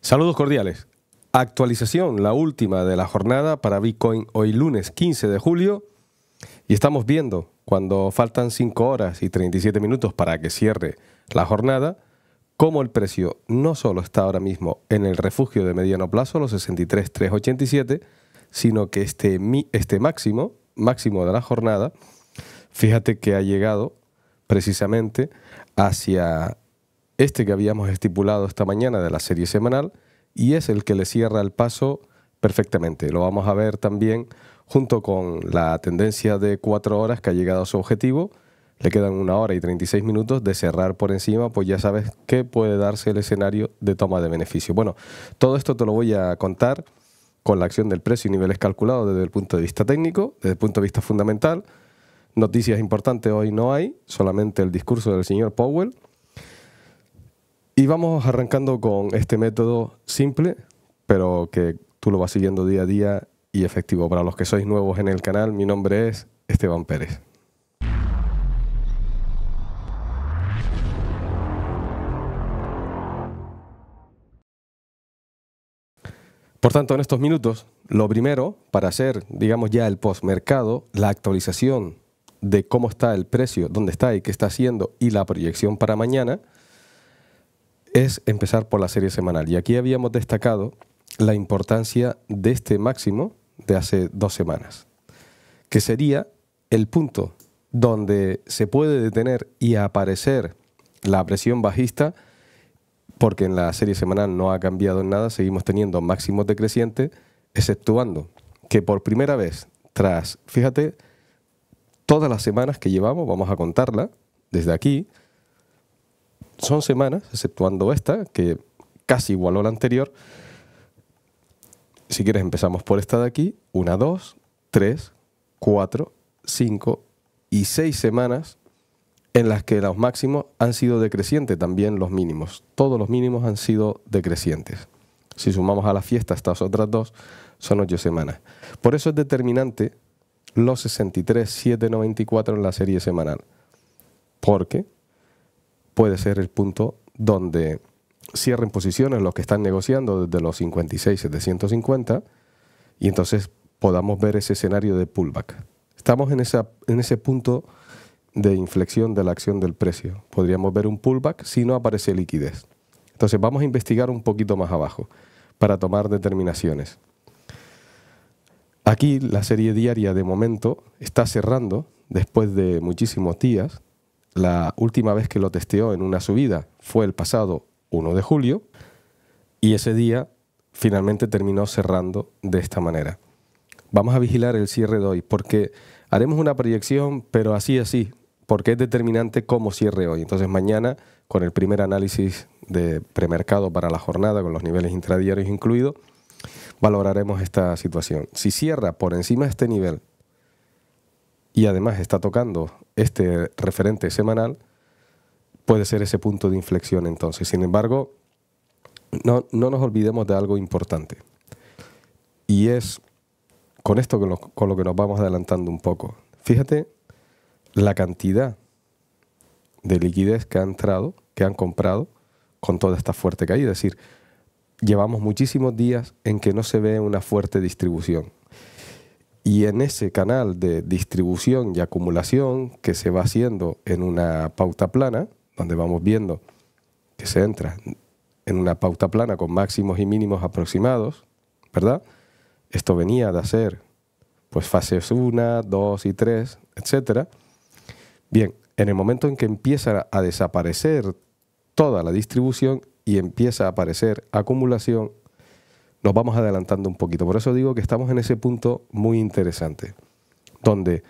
Saludos cordiales. Actualización, la última de la jornada para Bitcoin hoy lunes 15 de julio. Y estamos viendo, cuando faltan 5 horas y 37 minutos para que cierre la jornada, cómo el precio no solo está ahora mismo en el refugio de mediano plazo, los 63,387, sino que este, este máximo, máximo de la jornada, fíjate que ha llegado precisamente hacia este que habíamos estipulado esta mañana de la serie semanal y es el que le cierra el paso perfectamente. Lo vamos a ver también junto con la tendencia de cuatro horas que ha llegado a su objetivo. Le quedan una hora y 36 minutos de cerrar por encima, pues ya sabes que puede darse el escenario de toma de beneficio. Bueno, todo esto te lo voy a contar con la acción del precio y niveles calculados desde el punto de vista técnico, desde el punto de vista fundamental. Noticias importantes hoy no hay, solamente el discurso del señor Powell y vamos arrancando con este método simple, pero que tú lo vas siguiendo día a día y efectivo. Para los que sois nuevos en el canal, mi nombre es Esteban Pérez. Por tanto, en estos minutos, lo primero para hacer, digamos ya el postmercado, la actualización de cómo está el precio, dónde está y qué está haciendo y la proyección para mañana – es empezar por la serie semanal. Y aquí habíamos destacado la importancia de este máximo de hace dos semanas, que sería el punto donde se puede detener y aparecer la presión bajista, porque en la serie semanal no ha cambiado en nada, seguimos teniendo máximos decrecientes, exceptuando que por primera vez, tras, fíjate, todas las semanas que llevamos, vamos a contarla desde aquí, son semanas, exceptuando esta, que casi igualó la anterior. Si quieres empezamos por esta de aquí, una, dos, tres, cuatro, cinco y seis semanas en las que los máximos han sido decrecientes, también los mínimos. Todos los mínimos han sido decrecientes. Si sumamos a la fiesta estas otras dos, son ocho semanas. Por eso es determinante los 63, 794 en la serie semanal. Porque puede ser el punto donde cierren posiciones los que están negociando desde los 56, 750 y entonces podamos ver ese escenario de pullback. Estamos en, en ese punto de inflexión de la acción del precio. Podríamos ver un pullback si no aparece liquidez. Entonces vamos a investigar un poquito más abajo para tomar determinaciones. Aquí la serie diaria de momento está cerrando después de muchísimos días la última vez que lo testeó en una subida fue el pasado 1 de julio y ese día finalmente terminó cerrando de esta manera. Vamos a vigilar el cierre de hoy porque haremos una proyección, pero así así, porque es determinante cómo cierre hoy. Entonces mañana, con el primer análisis de premercado para la jornada, con los niveles intradiarios incluidos, valoraremos esta situación. Si cierra por encima de este nivel y además está tocando este referente semanal, puede ser ese punto de inflexión entonces. Sin embargo, no, nos olvidemos de algo importante. Y es con esto con lo, que nos vamos adelantando un poco. Fíjate la cantidad de liquidez que ha entrado, que han comprado con toda esta fuerte caída. Es decir, llevamos muchísimos días en que no se ve una fuerte distribución. Y en ese canal de distribución y acumulación que se va haciendo en una pauta plana, donde vamos viendo que se entra en una pauta plana con máximos y mínimos aproximados, ¿verdad? Esto venía de hacer pues fases 1, 2 y 3, etc. Bien, en el momento en que empieza a desaparecer toda la distribución y empieza a aparecer acumulación, nos vamos adelantando un poquito. Por eso digo que estamos en ese punto muy interesante, donde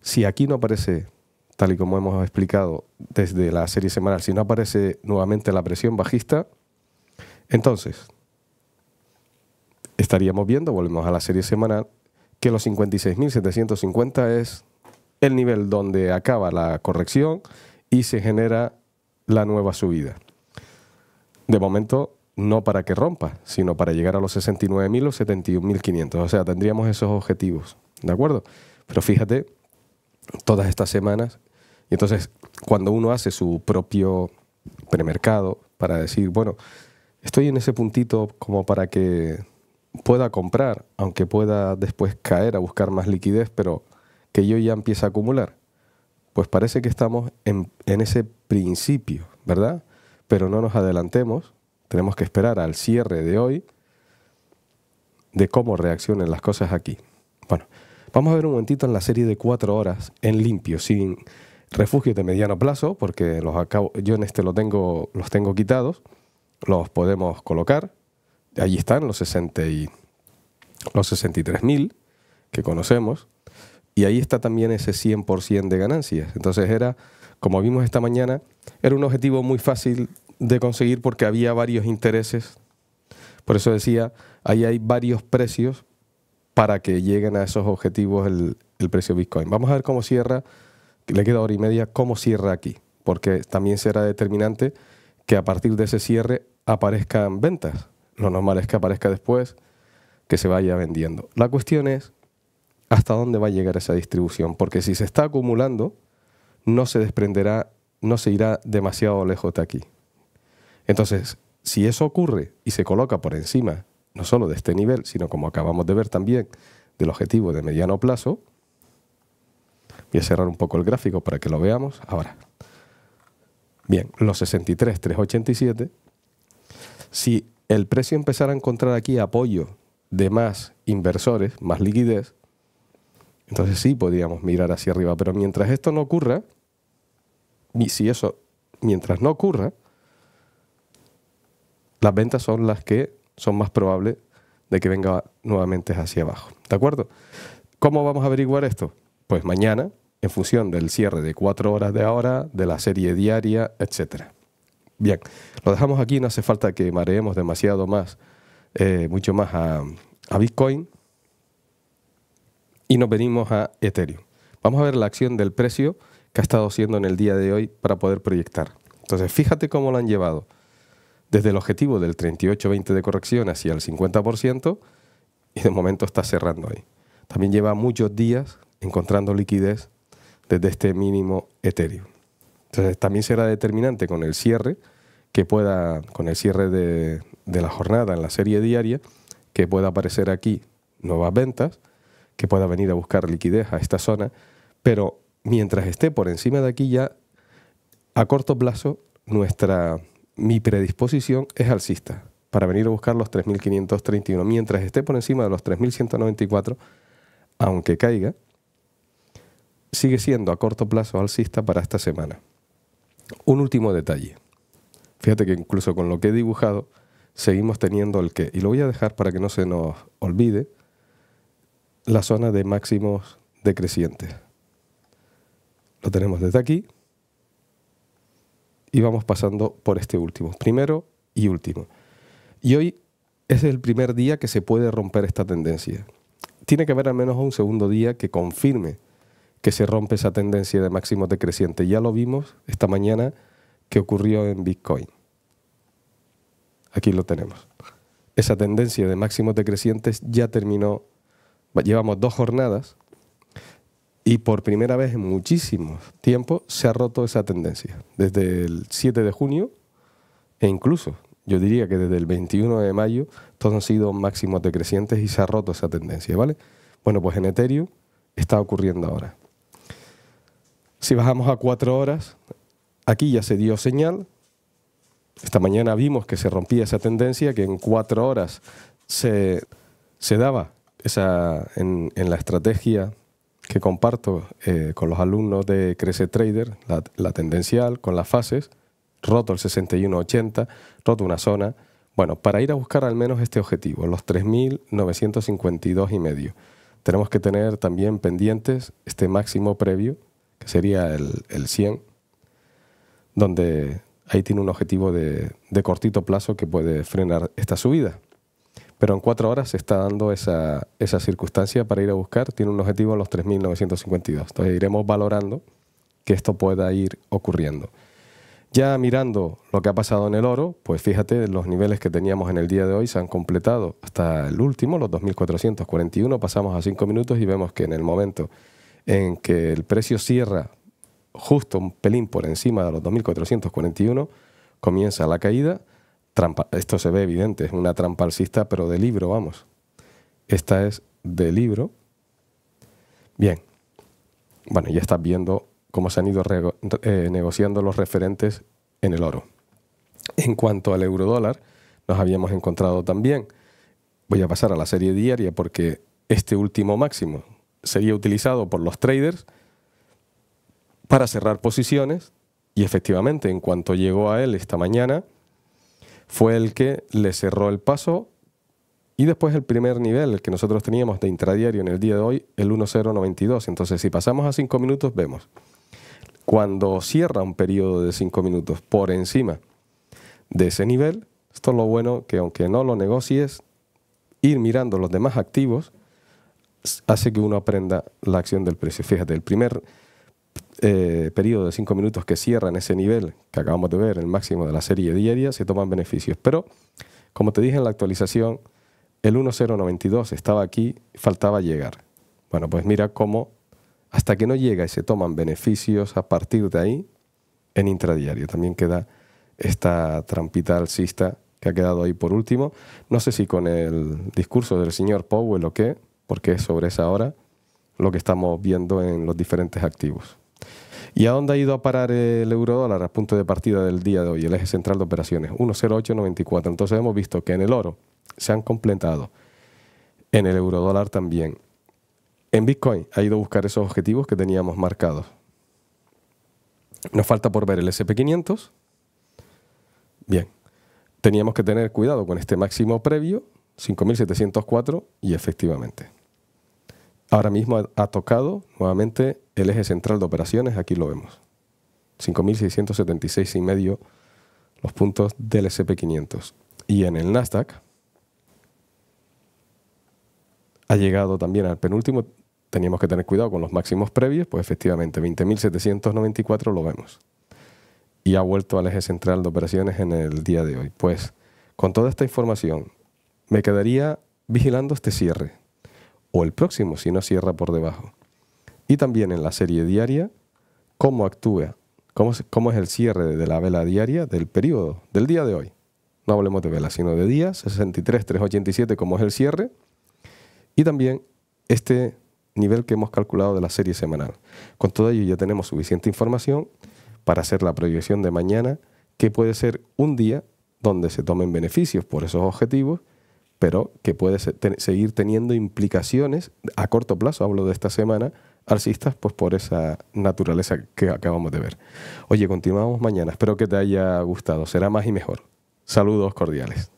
si aquí no aparece, tal y como hemos explicado desde la serie semanal, si no aparece nuevamente la presión bajista, entonces estaríamos viendo, volvemos a la serie semanal, que los 56.750 es el nivel donde acaba la corrección y se genera la nueva subida. De momento no para que rompa, sino para llegar a los 69.000 o 71.500. O sea, tendríamos esos objetivos, ¿de acuerdo? Pero fíjate, todas estas semanas, y entonces cuando uno hace su propio premercado para decir, bueno, estoy en ese puntito como para que pueda comprar, aunque pueda después caer a buscar más liquidez, pero que yo ya empiece a acumular, pues parece que estamos en, en ese principio, ¿verdad? Pero no nos adelantemos tenemos que esperar al cierre de hoy de cómo reaccionen las cosas aquí. Bueno, vamos a ver un momentito en la serie de cuatro horas en limpio, sin refugio de mediano plazo, porque los acabo, yo en este lo tengo, los tengo quitados, los podemos colocar. Allí están los, 60 los 63.000 que conocemos. Y ahí está también ese 100% de ganancias. Entonces era, como vimos esta mañana, era un objetivo muy fácil de conseguir porque había varios intereses. Por eso decía, ahí hay varios precios para que lleguen a esos objetivos el, precio Bitcoin. Vamos a ver cómo cierra, le queda hora y media, cómo cierra aquí, porque también será determinante que a partir de ese cierre aparezcan ventas. Lo normal es que aparezca después, que se vaya vendiendo. La cuestión es hasta dónde va a llegar esa distribución, porque si se está acumulando, no se desprenderá, no se irá demasiado lejos de aquí. Entonces, si eso ocurre y se coloca por encima, no solo de este nivel, sino como acabamos de ver también, del objetivo de mediano plazo, voy a cerrar un poco el gráfico para que lo veamos ahora. Bien, los 63,387, si el precio empezara a encontrar aquí apoyo de más inversores, más liquidez, entonces sí podríamos mirar hacia arriba, pero mientras esto no ocurra, si eso, mientras no ocurra, las ventas son las que son más probables de que venga nuevamente hacia abajo. ¿De acuerdo? ¿Cómo vamos a averiguar esto? Pues mañana, en función del cierre de cuatro horas de ahora, de la serie diaria, etc. Bien, lo dejamos aquí, no hace falta que mareemos demasiado más, eh, mucho más a, a Bitcoin y nos venimos a Ethereum. Vamos a ver la acción del precio que ha estado siendo en el día de hoy para poder proyectar. Entonces, fíjate cómo lo han llevado desde el objetivo del 38-20 de corrección hacia el 50% y de momento está cerrando ahí. También lleva muchos días encontrando liquidez desde este mínimo etéreo. Entonces también será determinante con el cierre que pueda, con el cierre de, de la jornada en la serie diaria, que pueda aparecer aquí nuevas ventas, que pueda venir a buscar liquidez a esta zona, pero mientras esté por encima de aquí ya, a corto plazo, nuestra mi predisposición es alcista para venir a buscar los 3.531. Mientras esté por encima de los 3.194, aunque caiga, sigue siendo a corto plazo alcista para esta semana. Un último detalle. Fíjate que incluso con lo que he dibujado, seguimos teniendo el que. Y lo voy a dejar para que no se nos olvide la zona de máximos decrecientes. Lo tenemos desde aquí y vamos pasando por este último, primero y último. Y hoy es el primer día que se puede romper esta tendencia. Tiene que haber al menos un segundo día que confirme que se rompe esa tendencia de máximos decrecientes. Ya lo vimos esta mañana que ocurrió en Bitcoin. Aquí lo tenemos. Esa tendencia de máximos decrecientes ya terminó. Llevamos dos jornadas y por primera vez en muchísimo tiempo se ha roto esa tendencia. Desde el 7 de junio e incluso yo diría que desde el 21 de mayo todos han sido máximos decrecientes y se ha roto esa tendencia, ¿vale? Bueno, pues en Ethereum está ocurriendo ahora. Si bajamos a cuatro horas, aquí ya se dio señal. Esta mañana vimos que se rompía esa tendencia, que en cuatro horas se, daba esa, en la estrategia que comparto eh, con los alumnos de Crece Trader, la, tendencial, con las fases, roto el 6180, roto una zona, bueno, para ir a buscar al menos este objetivo, los 3.952 y medio. Tenemos que tener también pendientes este máximo previo, que sería el, 100, donde ahí tiene un objetivo de, de cortito plazo que puede frenar esta subida. Pero en cuatro horas se está dando esa, circunstancia para ir a buscar. Tiene un objetivo en los 3.952. Entonces iremos valorando que esto pueda ir ocurriendo. Ya mirando lo que ha pasado en el oro, pues fíjate, los niveles que teníamos en el día de hoy se han completado hasta el último, los 2.441, pasamos a cinco minutos y vemos que en el momento en que el precio cierra justo un pelín por encima de los 2.441, comienza la caída esto se ve evidente, es una trampa alcista, pero de libro, vamos. Esta es de libro. Bien. Bueno, ya estás viendo cómo se han ido eh, negociando los referentes en el oro. En cuanto al eurodólar, nos habíamos encontrado también. Voy a pasar a la serie diaria porque este último máximo sería utilizado por los traders para cerrar posiciones y efectivamente en cuanto llegó a él esta mañana, fue el que le cerró el paso. Y después el primer nivel, el que nosotros teníamos de intradiario en el día de hoy, el 1092. Entonces, si pasamos a 5 minutos, vemos. Cuando cierra un periodo de 5 minutos por encima de ese nivel, esto es lo bueno que aunque no lo negocies, ir mirando los demás activos hace que uno aprenda la acción del precio. Fíjate, el primer eh, periodo de 5 minutos que cierran ese nivel que acabamos de ver, el máximo de la serie diaria, se toman beneficios. Pero, como te dije en la actualización, el 1092 estaba aquí, faltaba llegar. Bueno, pues mira cómo hasta que no llega y se toman beneficios a partir de ahí en intradiario. También queda esta trampita alcista que ha quedado ahí por último. No sé si con el discurso del señor Powell o qué, porque es sobre esa hora lo que estamos viendo en los diferentes activos. ¿Y a dónde ha ido a parar el eurodólar a punto de partida del día de hoy, el eje central de operaciones? 1,0894. Entonces hemos visto que en el oro se han completado, en el eurodólar también. En Bitcoin ha ido a buscar esos objetivos que teníamos marcados. Nos falta por ver el SP500. Bien, teníamos que tener cuidado con este máximo previo, 5.704, y efectivamente. Ahora mismo ha tocado nuevamente el eje central de operaciones, aquí lo vemos. 5.676 y medio los puntos del SP500. Y en el Nasdaq ha llegado también al penúltimo. Teníamos que tener cuidado con los máximos previos, pues efectivamente 20.794 lo vemos. Y ha vuelto al eje central de operaciones en el día de hoy. Pues con toda esta información me quedaría vigilando este cierre o el próximo si no cierra por debajo. Y también en la serie diaria, cómo actúa, cómo, es el cierre de la vela diaria del periodo, del día de hoy. No hablemos de vela, sino de día, 63, 387, cómo es el cierre. Y también este nivel que hemos calculado de la serie semanal. Con todo ello ya tenemos suficiente información para hacer la proyección de mañana, que puede ser un día donde se tomen beneficios por esos objetivos, pero que puede seguir teniendo implicaciones a corto plazo, hablo de esta semana, alcistas, pues por esa naturaleza que acabamos de ver. Oye, continuamos mañana. Espero que te haya gustado. Será más y mejor. Saludos cordiales.